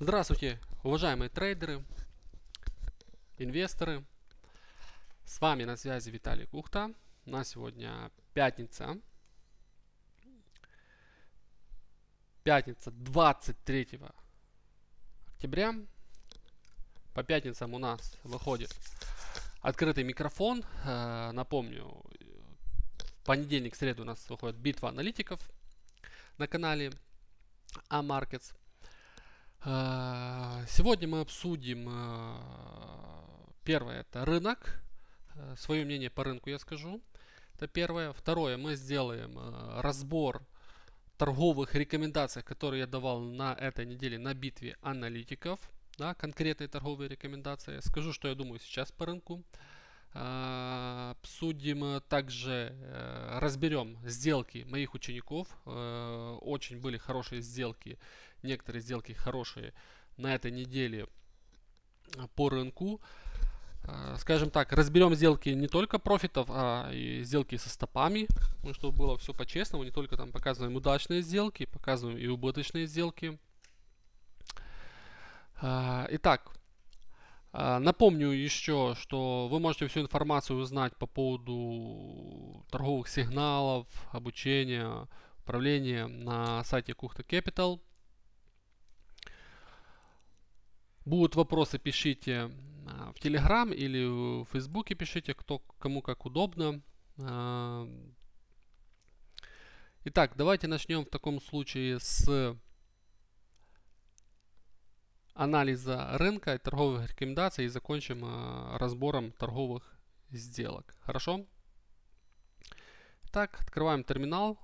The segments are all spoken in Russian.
Здравствуйте, уважаемые трейдеры, инвесторы. С вами на связи Виталий Кухта. На сегодня пятница. Пятница 23 октября. По пятницам у нас выходит открытый микрофон. Э, напомню, в понедельник, среду у нас выходит битва аналитиков на канале A-Markets. «А а, сегодня мы обсудим а, первое это рынок. А, Свое мнение по рынку я скажу. Это первое. Второе, мы сделаем разбор торговых рекомендаций, которые я давал на этой неделе на битве аналитиков. Да, конкретные торговые рекомендации. Скажу, что я думаю сейчас по рынку. Обсудим также, э, разберем сделки моих учеников. Э, очень были хорошие сделки некоторые сделки хорошие на этой неделе а, по рынку. А, скажем так, разберем сделки не только профитов, а и сделки со стопами, ну, чтобы было все по-честному, не только там показываем удачные сделки, показываем и убыточные сделки. А, итак, Напомню еще, что вы можете всю информацию узнать по поводу торговых сигналов, обучения, управления на сайте Кухта Capital – Будут вопросы, пишите а, в Телеграм или в Фейсбуке пишите, кто кому как удобно. А, итак, давайте начнем в таком случае с анализа рынка и торговых рекомендаций и закончим а, разбором торговых сделок. Хорошо? Так, открываем терминал.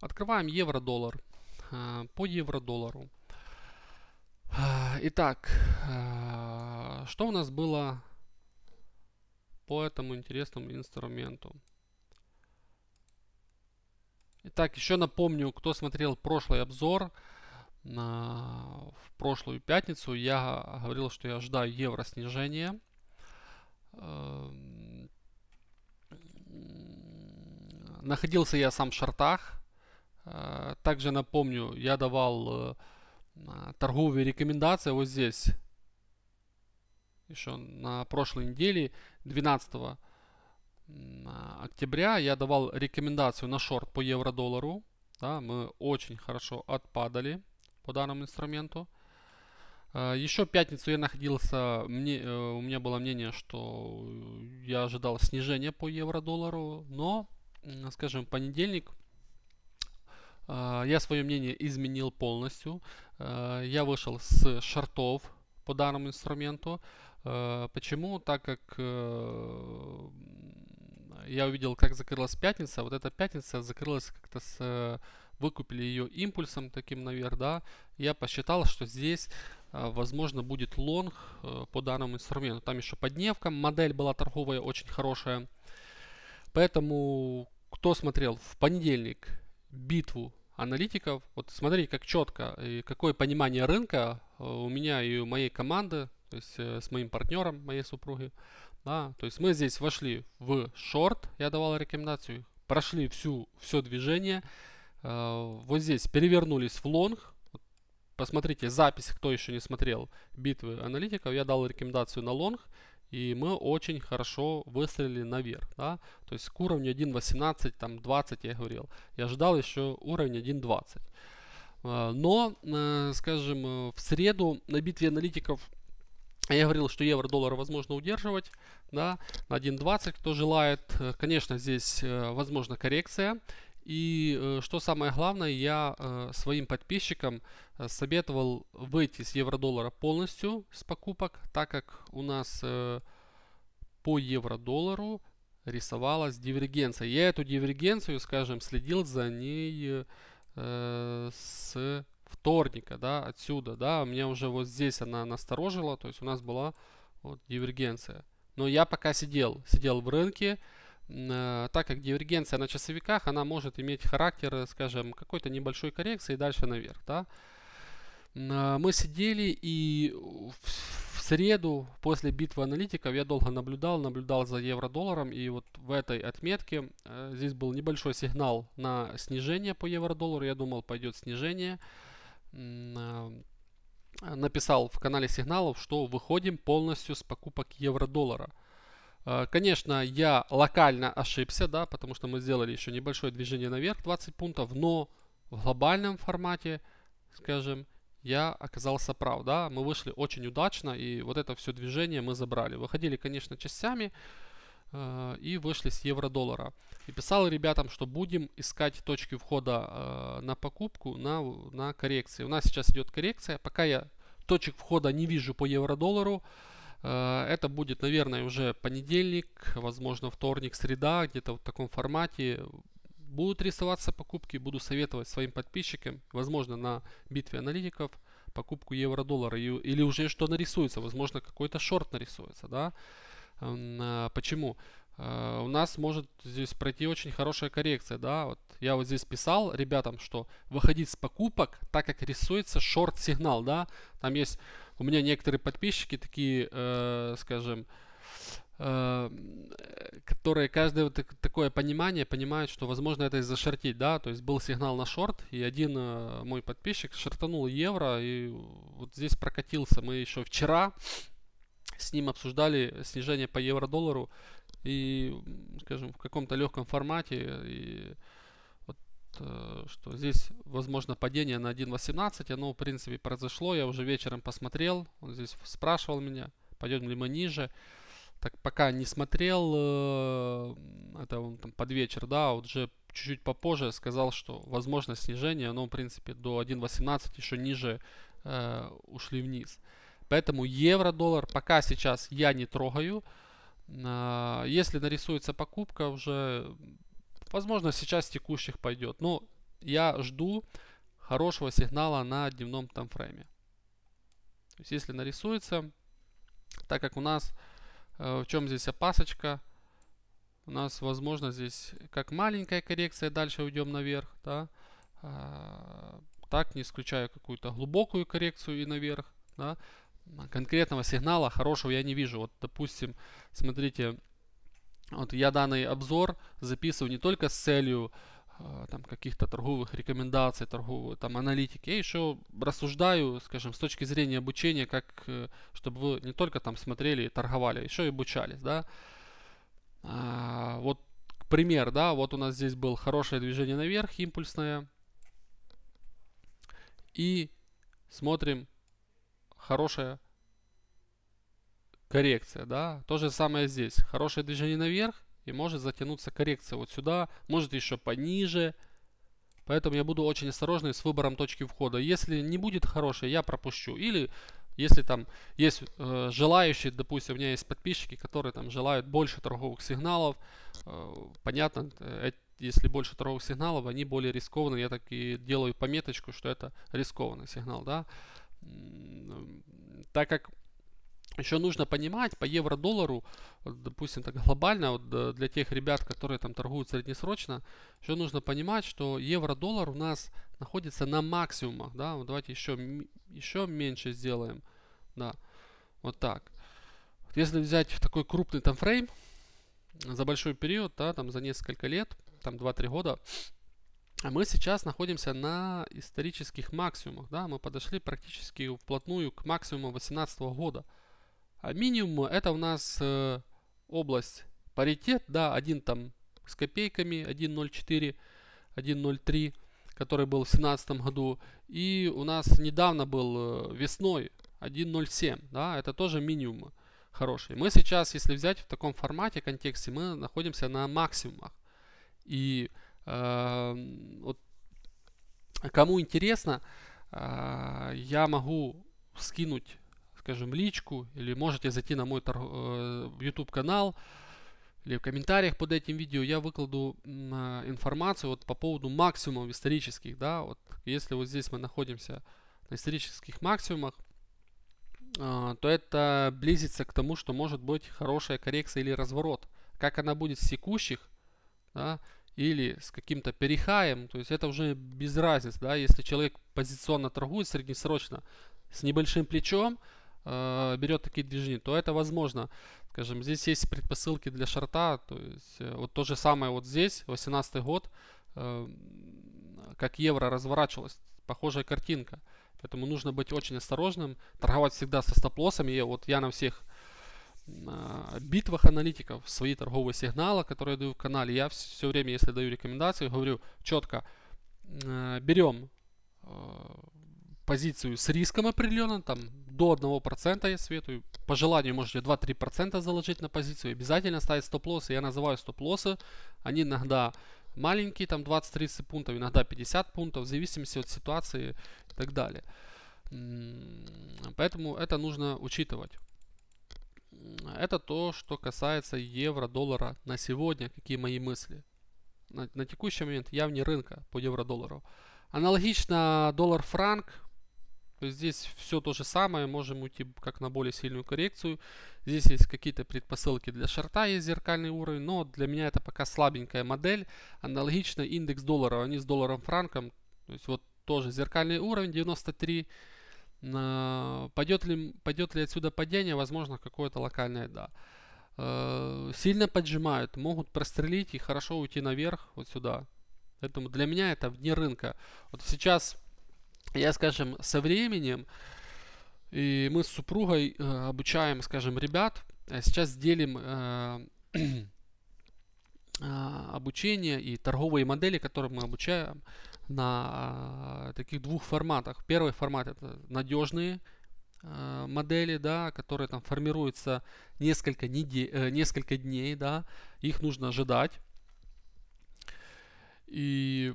Открываем евро-доллар. По евро-доллару. А, итак, а, что у нас было по этому интересному инструменту? Итак, еще напомню, кто смотрел прошлый обзор, на, в прошлую пятницу я говорил, что я ожидаю евро снижения. Эм, находился я сам в шортах. Э, также напомню, я давал э, торговые рекомендации вот здесь. Еще на прошлой неделе, 12 октября, я давал рекомендацию на шорт по евро-доллару. Да, мы очень хорошо отпадали по данному инструменту. Э, Еще пятницу я находился, мне, э, у меня было мнение, что я ожидал снижения по евро-доллару, но, скажем, понедельник а, я свое мнение изменил полностью. А, я вышел с шортов по данному инструменту. А, почему? Так как э, я увидел, как закрылась пятница. Вот эта пятница закрылась как-то с... Выкупили ее импульсом таким наверх, да. Я посчитал, что здесь, э, возможно, будет лонг э, по данному инструменту. Там еще подневка. Модель была торговая очень хорошая. Поэтому, кто смотрел в понедельник битву аналитиков. Вот смотри, как четко и какое понимание рынка э, у меня и у моей команды, то есть э, с моим партнером, моей супруги. Да, то есть мы здесь вошли в шорт, я давал рекомендацию, прошли всю, все движение, э, вот здесь перевернулись в лонг, посмотрите запись, кто еще не смотрел битвы аналитиков, я дал рекомендацию на лонг, и мы очень хорошо выстрелили наверх, да, то есть к уровню 1.18, там 20 я говорил, я ждал еще уровень 1.20. А, но, э, скажем, э, в среду на битве аналитиков я говорил, что евро-доллар возможно удерживать да, на 1.20, кто желает. Э, конечно, здесь возможна коррекция. И э, что самое главное, я э, своим подписчикам э, советовал выйти с евро-доллара полностью с покупок, так как у нас по евро-доллару рисовалась дивергенция. Я эту дивергенцию, скажем, следил за ней э, с вторника, да, отсюда, да, у меня уже вот здесь она насторожила, то есть у нас была вот дивергенция. Но я пока сидел, сидел в рынке, а, так как дивергенция на часовиках, она может иметь характер, э, скажем, какой-то небольшой коррекции и дальше наверх. Да? А, мы сидели и в среду после битвы аналитиков я долго наблюдал, наблюдал за евро-долларом и вот в этой отметке э, здесь был небольшой сигнал на снижение по евро-доллару, я думал пойдет снижение. А, написал в канале сигналов, что выходим полностью с покупок евро-доллара. Э, конечно, я локально ошибся, да, потому что мы сделали еще небольшое движение наверх, 20 пунктов, но в глобальном формате, скажем, я оказался прав, да, мы вышли очень удачно, и вот это все движение мы забрали. Выходили, конечно, частями, э, и вышли с евро-доллара. И писал ребятам, что будем искать точки входа э, на покупку, на, на коррекции. У нас сейчас идет коррекция, пока я точек входа не вижу по евро-доллару, э, Э, это будет, наверное, уже понедельник, возможно, вторник, среда, где-то в таком формате. Будут рисоваться покупки, буду советовать своим подписчикам, возможно, на битве аналитиков, покупку евро-доллара или уже что нарисуется, возможно, какой-то шорт нарисуется, да. Э, почему? Э, у нас может здесь пройти очень хорошая коррекция, да, вот я вот здесь писал ребятам, что выходить с покупок, так как рисуется шорт-сигнал, да, там есть у меня некоторые подписчики такие, э, скажем, э, которые каждое вот такое понимание понимают, что возможно это из-за шортить, да, то есть был сигнал на шорт, и один э, мой подписчик шортанул евро, и вот здесь прокатился, мы еще вчера с ним обсуждали снижение по евро-доллару и, скажем, в каком-то легком формате. И вот, э, что здесь, возможно, падение на 1.18, оно, в принципе, произошло. Я уже вечером посмотрел, он здесь спрашивал меня, пойдем ли мы ниже. Так пока не смотрел, э, это он там под вечер, да, а уже чуть-чуть попозже сказал, что возможно снижение, оно, в принципе, до 1.18 еще ниже э, ушли вниз. Поэтому евро-доллар пока сейчас я не трогаю. А, если нарисуется покупка уже, возможно, сейчас текущих пойдет. Но я жду хорошего сигнала на дневном таймфрейме. То есть, если нарисуется, так как у нас, э, в чем здесь опасочка, у нас, возможно, здесь как маленькая коррекция, дальше уйдем наверх, да, а, так не исключаю какую-то глубокую коррекцию и наверх, да, конкретного сигнала хорошего я не вижу. Вот, допустим, смотрите, вот я данный обзор записываю не только с целью э, там каких-то торговых рекомендаций, торговой там аналитики. Я еще рассуждаю, скажем, с точки зрения обучения, как, э, чтобы вы не только там смотрели и торговали, еще и обучались, да. А, вот пример, да, вот у нас здесь был хорошее движение наверх, импульсное. И смотрим хорошая коррекция, да. То же самое здесь. Хорошее движение наверх и может затянуться коррекция вот сюда, может еще пониже. Поэтому я буду очень осторожный с выбором точки входа. Если не будет хорошей, я пропущу. Или если там есть э, желающие, допустим, у меня есть подписчики, которые там желают больше торговых сигналов, э, понятно, э, если больше торговых сигналов, они более рискованные, Я так и делаю пометочку, что это рискованный сигнал, да так как еще нужно понимать по евро-доллару, допустим, так глобально, вот, для тех ребят, которые там торгуют среднесрочно, еще нужно понимать, что евро-доллар у нас находится на максимумах. Да? Вот давайте еще, еще меньше сделаем. Да. Вот так. если взять такой крупный там фрейм за большой период, да, там за несколько лет, там 2-3 года, а мы сейчас находимся на исторических максимумах. Да? Мы подошли практически вплотную к максимуму 2018 года. А минимум это у нас э, область паритет, да, один там с копейками, 1.04, 1.03, который был в 2017 году. И у нас недавно был э, весной 1.07, да, это тоже минимум хороший. Мы сейчас, если взять в таком формате, контексте, мы находимся на максимумах. И Эм, вот, кому интересно, э, я могу скинуть, скажем, личку, или можете зайти на мой э, YouTube канал, или в комментариях под этим видео я выкладу э, информацию вот по поводу максимумов исторических, да, вот если вот здесь мы находимся на исторических максимумах, то это близится к тому, что может быть хорошая коррекция или разворот. Как она будет с текущих, да, или с каким-то перехаем, то есть это уже без разницы, да, если человек позиционно торгует среднесрочно с небольшим плечом, э, берет такие движения, то это возможно. Скажем, здесь есть предпосылки для шарта, то есть э, вот то же самое вот здесь, 18 год, э, как евро разворачивалось, похожая картинка. Поэтому нужно быть очень осторожным, торговать всегда со стоп-лоссами. Вот я на всех а, битвах аналитиков, свои торговые сигналы, которые я даю в канале. Я все время, если даю рекомендации, говорю четко, а, берем а, позицию с риском определенным, там до 1% я советую. По желанию можете 2-3% заложить на позицию. Обязательно ставить стоп-лоссы. Я называю стоп-лоссы. Они иногда маленькие, там 20-30 пунктов, иногда 50 пунктов, в зависимости от ситуации и так далее. Поэтому это нужно учитывать это то, что касается евро-доллара на сегодня, какие мои мысли. На, на текущий момент я вне рынка по евро-доллару. Аналогично доллар-франк, здесь все то же самое, можем уйти как на более сильную коррекцию. Здесь есть какие-то предпосылки для шарта, есть зеркальный уровень, но для меня это пока слабенькая модель. Аналогично индекс доллара, они с долларом-франком, то есть вот тоже зеркальный уровень 93 Э, пойдет ли, пойдет ли отсюда падение? Возможно, какое-то локальное да. Э, сильно поджимают, могут прострелить и хорошо уйти наверх, вот сюда. Поэтому для меня это вне рынка. Вот сейчас, я, скажем, со временем, и мы с супругой э, обучаем, скажем, ребят, а сейчас делим обучение и торговые модели, которые мы обучаем, на э, таких двух форматах. Первый формат это надежные э, модели, да, которые там формируются несколько, неде, э, несколько дней, да, их нужно ожидать. И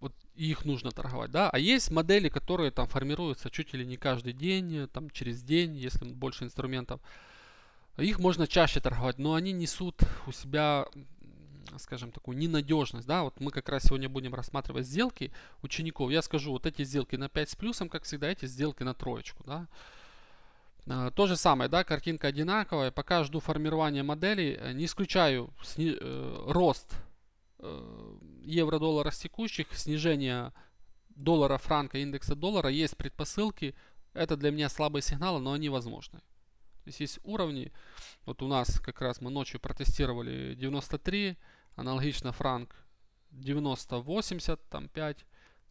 вот их нужно торговать, да. А есть модели, которые там формируются чуть ли не каждый день, там через день, если больше инструментов. Их можно чаще торговать, но они несут у себя Э, скажем, такую ненадежность, да, вот мы как раз сегодня будем рассматривать сделки учеников. Я скажу, вот эти сделки на 5 с плюсом, как всегда, эти сделки на троечку, да. Э, то же самое, да, картинка одинаковая. Пока жду формирования модели, э, не исключаю сни... рост евро-доллара с текущих, снижение доллара, франка, индекса доллара. Есть предпосылки, это для меня слабые сигналы, но они возможны. То есть есть уровни, вот у нас как раз мы ночью протестировали 93, Аналогично франк 90-80, там 5,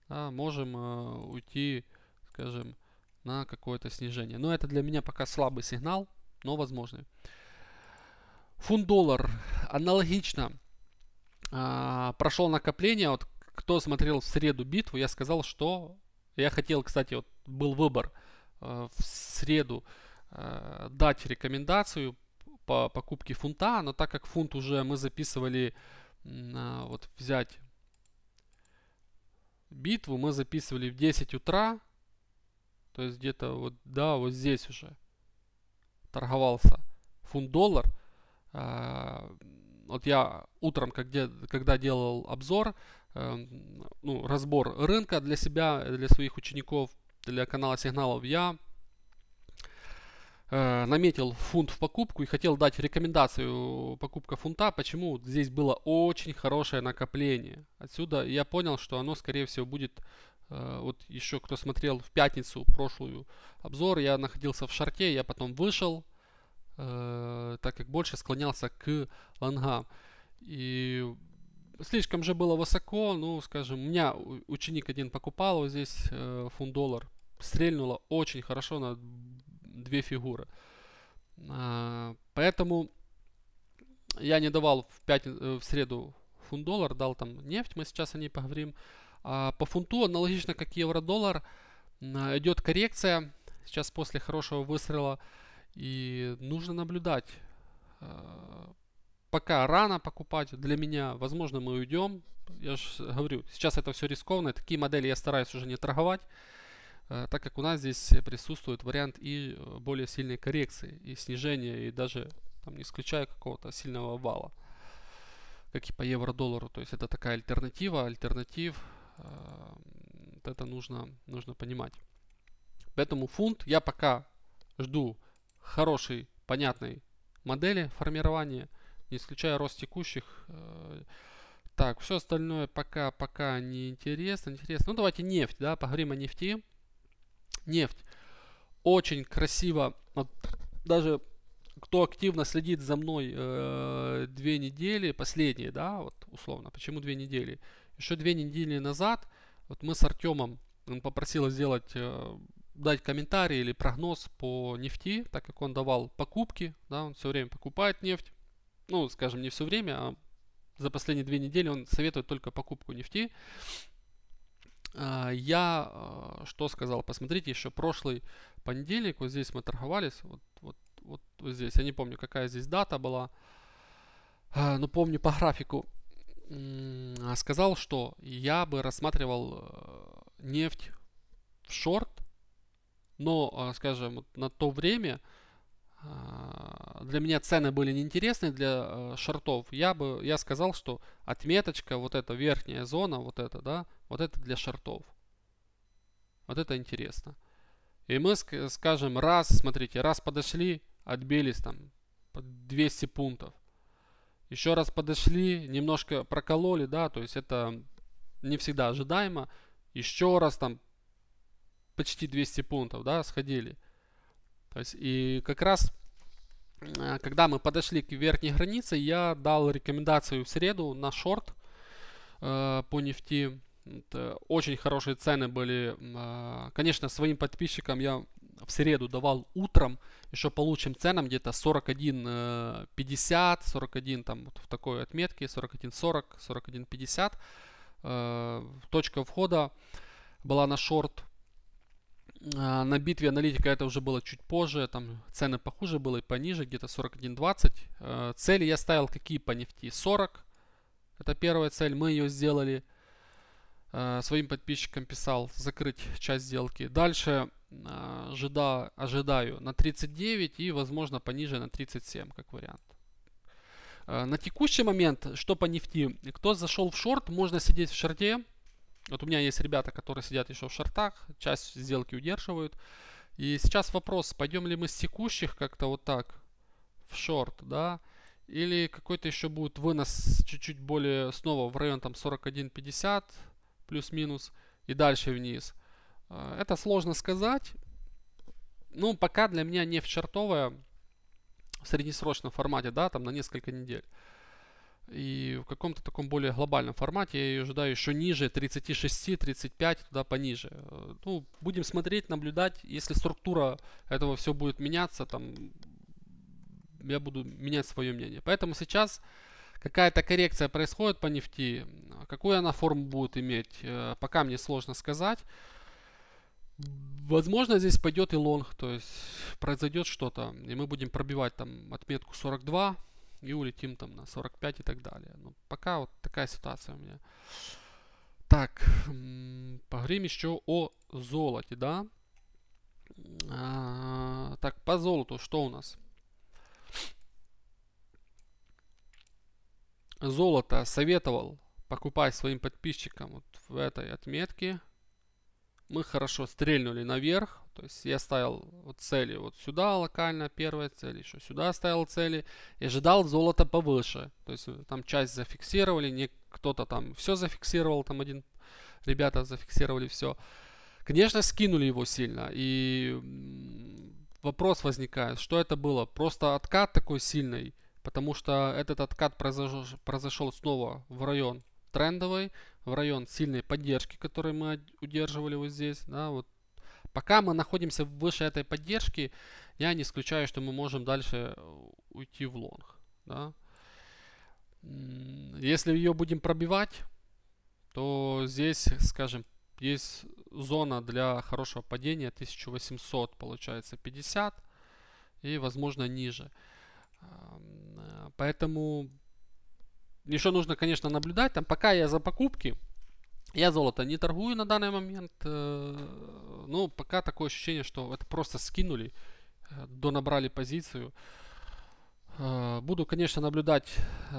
да, можем э, уйти, скажем, на какое-то снижение. Но это для меня пока слабый сигнал, но возможный. Фунт-доллар аналогично э, прошел накопление. Вот кто смотрел в среду битву, я сказал, что я хотел, кстати, вот был выбор э, в среду э, дать рекомендацию по покупке фунта, но так как фунт уже мы записывали, вот взять битву, мы записывали в 10 утра, то есть где-то вот, да, вот здесь уже торговался фунт-доллар. А, вот я утром, когда, когда делал обзор, э, ну, разбор рынка для себя, для своих учеников, для канала сигналов, я Э, наметил фунт в покупку и хотел дать рекомендацию покупка фунта, почему здесь было очень хорошее накопление. Отсюда я понял, что оно, скорее всего, будет... Э, вот еще кто смотрел в пятницу прошлую обзор, я находился в шарте, я потом вышел, э, так как больше склонялся к лонгам. И слишком же было высоко, ну, скажем, у меня ученик один покупал вот здесь э, фунт-доллар, стрельнуло очень хорошо на две фигуры. А, поэтому я не давал в, пятницу, э, в среду фунт-доллар, дал там нефть, мы сейчас о ней поговорим. А, по фунту, аналогично как евро-доллар, а, идет коррекция. Сейчас после хорошего выстрела и нужно наблюдать. Пока рано покупать для меня. Возможно, мы уйдем. Я же говорю, сейчас это все рискованно. Такие модели я стараюсь уже не торговать. Э, так как у нас здесь присутствует вариант и э, более сильной коррекции, и снижения, и даже там, не исключая какого-то сильного вала, как и по евро-доллару. То есть это такая альтернатива, альтернатив, э, это нужно, нужно понимать. Поэтому фунт я пока жду хорошей, понятной модели формирования, не исключая рост текущих. Э. так, все остальное пока, пока не интересно. интересно. Ну, давайте нефть, да, поговорим о нефти нефть. Очень красиво, вот даже кто активно следит за мной э, две недели, последние, да, вот условно, почему две недели? Еще две недели назад вот мы с Артемом, он попросил сделать, э, дать комментарий или прогноз по нефти, так как он давал покупки, да, он все время покупает нефть, ну, скажем, не все время, а за последние две недели он советует только покупку нефти. А, я а, что сказал? Посмотрите, еще прошлый понедельник, вот здесь мы торговались, вот, вот, вот, вот здесь, я не помню, какая здесь дата была, а, но помню по графику, сказал, что я бы рассматривал э, нефть в шорт, но, скажем, на то время, а, для меня цены были неинтересны для э, шортов, я бы я сказал, что отметочка, вот эта верхняя зона, вот это, да, вот это для шортов. Вот это интересно. И мы скажем, раз, смотрите, раз подошли, отбились там 200 пунктов. Еще раз подошли, немножко прокололи, да, то есть это не всегда ожидаемо. Еще раз там почти 200 пунктов, да, сходили. То есть, и как раз, э, когда мы подошли к верхней границе, я дал рекомендацию в среду на шорт э, по нефти. Это очень хорошие цены были. Э, конечно, своим подписчикам я в среду давал утром еще по ценам, где-то 41-50, 41 там вот в такой отметке, 41-40, 41-50. точка входа была на шорт а, на битве аналитика это уже было чуть позже, там цены похуже было и пониже, где-то 41.20. А, цели я ставил какие по нефти? 40, это первая цель, мы ее сделали. А, своим подписчикам писал закрыть часть сделки. Дальше ожида, ожидаю на 39 и возможно пониже на 37 как вариант. На текущий момент, что по нефти, кто зашел в шорт, можно сидеть в шорте, вот у меня есть ребята, которые сидят еще в шортах, часть сделки удерживают. И сейчас вопрос, пойдем ли мы с текущих как-то вот так в шорт, да, или какой-то еще будет вынос чуть-чуть более снова в район там 41.50 плюс-минус и дальше вниз. А, это сложно сказать. Ну, пока для меня не в чертовое в среднесрочном формате, да, там на несколько недель. И в каком-то таком более глобальном формате я ожидаю еще ниже 36, 35, туда пониже. Э, ну, будем смотреть, наблюдать. Если структура этого все будет меняться, там я буду менять свое мнение. Поэтому сейчас какая-то коррекция происходит по нефти. Какую она форму будет иметь, э, пока мне сложно сказать. Возможно, здесь пойдет и лонг, то есть произойдет что-то, и мы будем пробивать там отметку 42 и улетим там на 45 и так далее. Но ну, пока вот такая ситуация у меня. Так, поговорим еще о золоте, да? А, так, по золоту что у нас? Золото советовал покупать своим подписчикам вот в этой отметке. Мы хорошо стрельнули наверх. То есть я ставил цели вот сюда локально, первая цель, еще сюда ставил цели. И ожидал золото повыше. То есть э, там часть зафиксировали, не кто-то там все зафиксировал, там один ребята зафиксировали все. Конечно, скинули его сильно. И вопрос возникает, что это было? Просто откат такой сильный, потому что этот откат произошел, произошел снова в район трендовой, в район сильной поддержки, которую мы удерживали вот здесь, да, вот Пока мы находимся выше этой поддержки, я не исключаю, что мы можем дальше э, уйти в лонг. Да? Если ее будем пробивать, то здесь, скажем, есть зона для хорошего падения 1800, получается 50 и, возможно, ниже. Э, поэтому еще нужно, конечно, наблюдать. Там пока я за покупки, я золото не торгую на данный момент, ну пока такое ощущение, что это просто скинули, э, донабрали позицию. Э, буду, конечно, наблюдать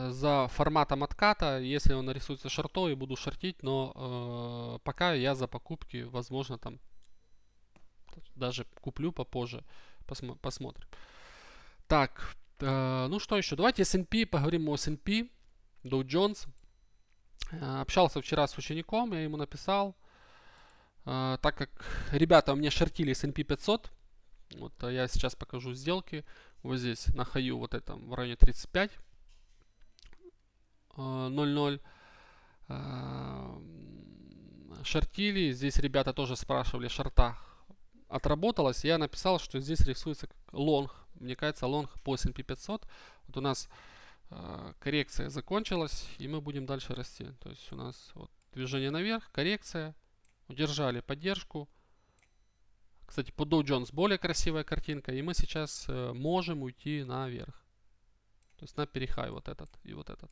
за форматом отката, если он нарисуется шортой, буду шортить, но пока я за покупки, возможно, там даже куплю попозже, посмотрим. Так, ну что еще? Давайте S&P, поговорим о S&P, Dow Jones. Э, общался вчера с учеником, я ему написал, э, так как ребята мне шортили с NP500, вот а я сейчас покажу сделки, вот здесь на хаю вот этом в районе 35, 0.0, э, шортили, здесь ребята тоже спрашивали шорта, отработалось, я написал, что здесь рисуется лонг, мне кажется лонг по S&P 500, вот у нас а, коррекция закончилась, и мы будем дальше расти. То есть у нас вот движение наверх, коррекция, удержали поддержку. Кстати, по Dow Jones более красивая картинка, и мы сейчас э, можем уйти наверх. То есть на перехай вот этот и вот этот.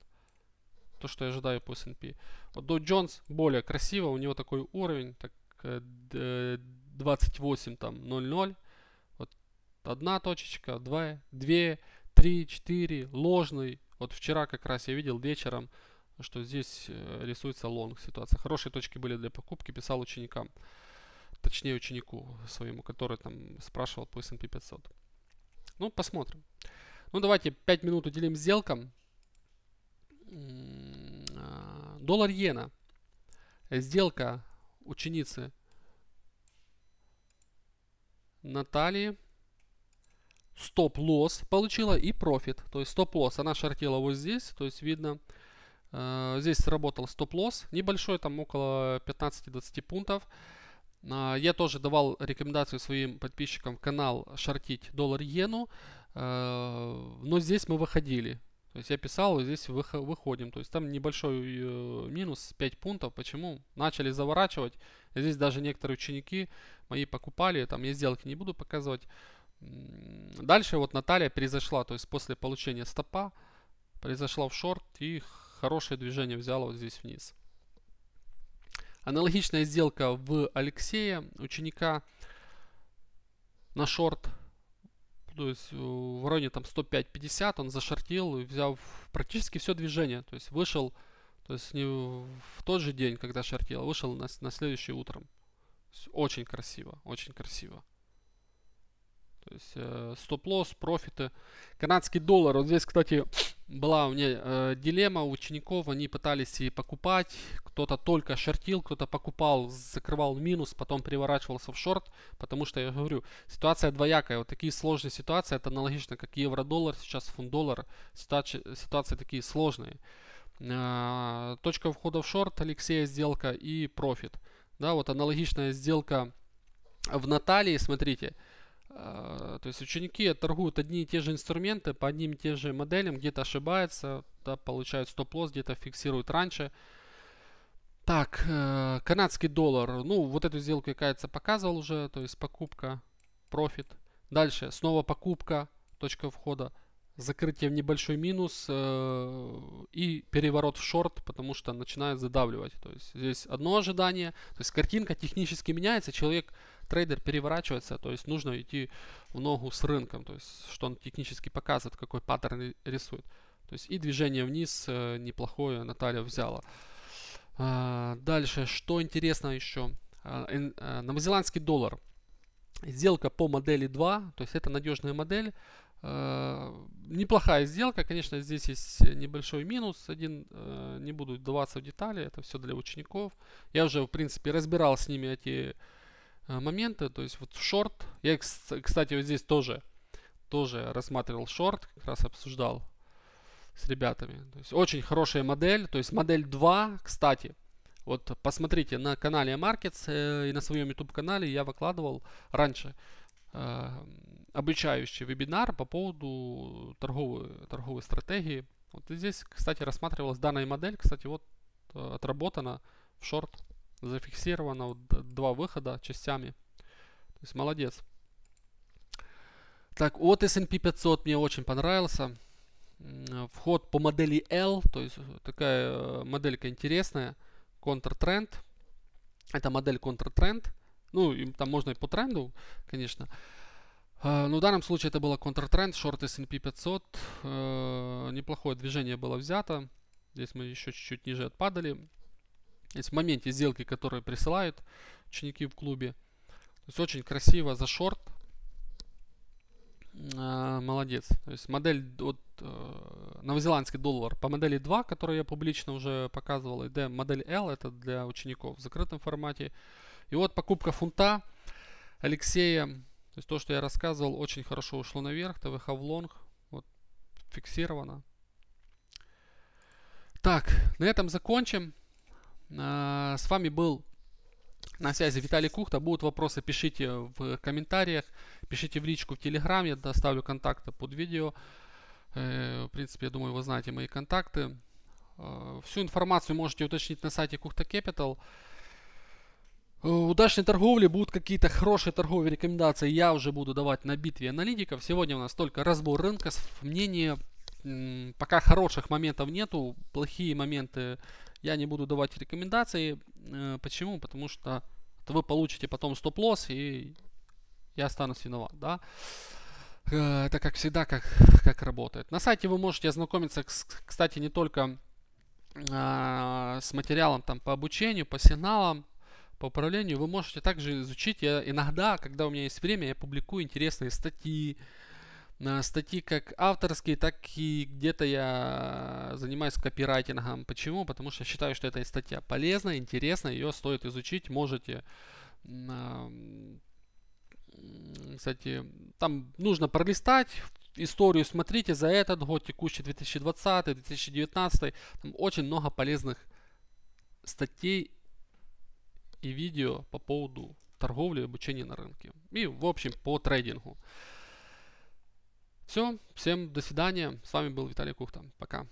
То, что я ожидаю по S&P. Вот Dow Jones более красиво, у него такой уровень, так 28 э, э, там 0,0. Вот одна точечка, два, две, три, четыре, ложный, вот вчера как раз я видел вечером, что здесь э, рисуется лонг ситуация. Хорошие точки были для покупки, писал ученикам, точнее ученику своему, который там спрашивал по S&P 500. Ну, посмотрим. Ну, давайте 5 минут уделим сделкам. А, доллар иена. Сделка ученицы Натальи стоп-лосс получила и профит. То есть стоп-лосс, она шортила вот здесь, то есть видно, э, здесь сработал стоп-лосс, небольшой, там около 15-20 пунктов. Э, я тоже давал рекомендацию своим подписчикам канал шортить доллар-иену, э, но здесь мы выходили. То есть я писал, здесь выходим. То есть там небольшой э, минус 5 пунктов. Почему? Начали заворачивать. Здесь даже некоторые ученики мои покупали. Там я сделки не буду показывать. Дальше вот Наталья перезашла, то есть после получения стопа произошла в шорт и хорошее движение взяла вот здесь вниз. Аналогичная сделка в Алексея, ученика на шорт, то есть э, в районе там 105-50, он зашортил и взял практически все движение, то есть вышел, то есть не в тот же день, когда шортил, а вышел на, на следующее утром. Очень красиво, очень красиво. То есть э, стоп-лосс, профиты. Канадский доллар. Вот здесь, кстати, была у меня э, дилемма у учеников. Они пытались и покупать. Кто-то только шортил, кто-то покупал, закрывал минус, потом переворачивался в шорт. Потому что, я говорю, ситуация двоякая. Вот такие сложные ситуации. Это аналогично, как евро-доллар, сейчас фунт-доллар. Ситуации, ситуации такие сложные. Э, точка входа в шорт, Алексея сделка и профит. Да, вот аналогичная сделка в Наталии, смотрите. Смотрите Э, то есть ученики торгуют одни и те же инструменты по одним и тем же моделям, где-то ошибаются, да, получают стоп-лосс, где-то фиксируют раньше. Так, э, канадский доллар. Ну, вот эту сделку я, кажется, показывал уже. То есть покупка, профит. Дальше, снова покупка, точка входа. Закрытие в небольшой минус э, и переворот в шорт, потому что начинает задавливать. То есть здесь одно ожидание, то есть картинка технически меняется, человек трейдер переворачивается, то есть нужно идти в ногу с рынком, то есть что он технически показывает, какой паттерн рисует. То есть и движение вниз э, неплохое Наталья взяла. А, дальше, что интересно еще, а, а, новозеландский доллар. Сделка по модели 2, то есть это надежная модель. Неплохая сделка, конечно, здесь есть небольшой минус, один, э, не буду вдаваться в детали, это все для учеников. Я уже, в принципе, разбирал с ними эти Э, моменты, то есть вот в шорт, я, кстати, вот здесь тоже, тоже рассматривал шорт, как раз обсуждал с ребятами. То есть очень хорошая модель, то есть модель 2, кстати, вот посмотрите на канале Markets э, и на своем YouTube канале я выкладывал раньше э, обучающий вебинар по поводу торговой, торговой стратегии. Вот здесь, кстати, рассматривалась данная модель, кстати, вот э, отработана в шорт зафиксировано вот, два выхода частями. То есть молодец. Так, вот S&P 500 мне очень понравился. Вход по модели L, то есть такая э, моделька интересная. Контртренд. Это модель контртренд. Ну, и там можно и по тренду, конечно. А, Но ну, в данном случае это было контртренд, шорт S&P 500. Э, неплохое движение было взято. Здесь мы еще чуть-чуть ниже отпадали. То есть в моменте сделки, которые присылают ученики в клубе. То есть очень красиво за шорт. Э, молодец. То есть модель от э, новозеландский доллар по модели 2, которую я публично уже показывал, и да, модель L, это для учеников в закрытом формате. И вот покупка фунта Алексея. То есть то, что я рассказывал, очень хорошо ушло наверх. ТВХ в лонг. Вот фиксировано. Так, на этом закончим. А, с вами был на связи Виталий Кухта. Будут вопросы, пишите в комментариях, пишите в личку в Телеграм, я доставлю контакты под видео. Э, в принципе, я думаю, вы знаете мои контакты. Э, всю информацию можете уточнить на сайте Кухта Capital. Э, удачной торговли, будут какие-то хорошие торговые рекомендации, я уже буду давать на битве аналитиков. Сегодня у нас только разбор рынка, мнение, пока хороших моментов нету, плохие моменты я не буду давать рекомендации. Э, почему? Потому что вы получите потом стоп-лосс, и я останусь виноват, да. Э, это как всегда, как, как работает. На сайте вы можете ознакомиться, кстати, не только э, с материалом там по обучению, по сигналам, по управлению. Вы можете также изучить, я иногда, когда у меня есть время, я публикую интересные статьи, Э, статьи как авторские, так и где-то я занимаюсь копирайтингом. Почему? Потому что считаю, что эта статья полезна, интересна, ее стоит изучить. Можете э, кстати, там нужно пролистать историю, смотрите за этот год, текущий 2020, 2019, там очень много полезных статей и видео по поводу торговли обучения на рынке. И в общем по трейдингу. Все, всем до свидания. С вами был Виталий Кухта. Пока.